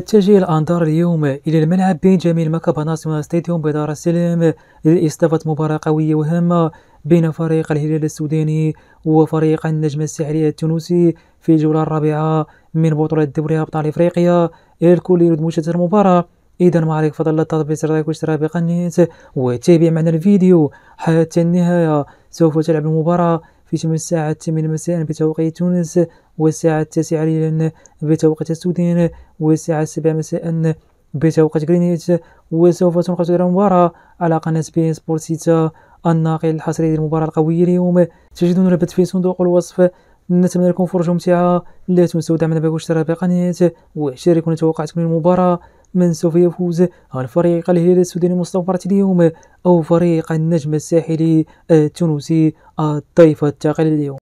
تتجه الأنظار اليوم إلى الملعب بين جميل مكة ناسيونال ستاديوم بدار السلام لإستضافة مباراة قوية وهامة بين فريق الهلال السوداني وفريق النجم السحري التونسي في الجولة الرابعة من بطولة دوري أبطال إفريقيا الكل يريد مشاهدة المباراة إذا ما عليك فضل التطبيق لايك واشتراك بقناة وتابع معنا الفيديو حتى النهاية سوف تلعب المباراة في تمام الساعة الثامنة مساء بتوقيت تونس والساعة التاسعة ليلا بتوقيت السودان والساعة السابعة مساء بتوقيت غرينيت وسوف تنقص المباراة على قناة بي سبورت سيتا الناقل الحصري للمباراة القوية اليوم تجدون رابط في صندوق الوصف نتمنى لكم فرجة ممتعة لا تنسوا دعمنا بالاشتراك بقناة وشاركونا توقعاتكم للمباراة من سوف يفوز هل فريق الهلال السوداني مستمرة اليوم أو فريق النجم الساحلي التونسي الضيف الثقيل اليوم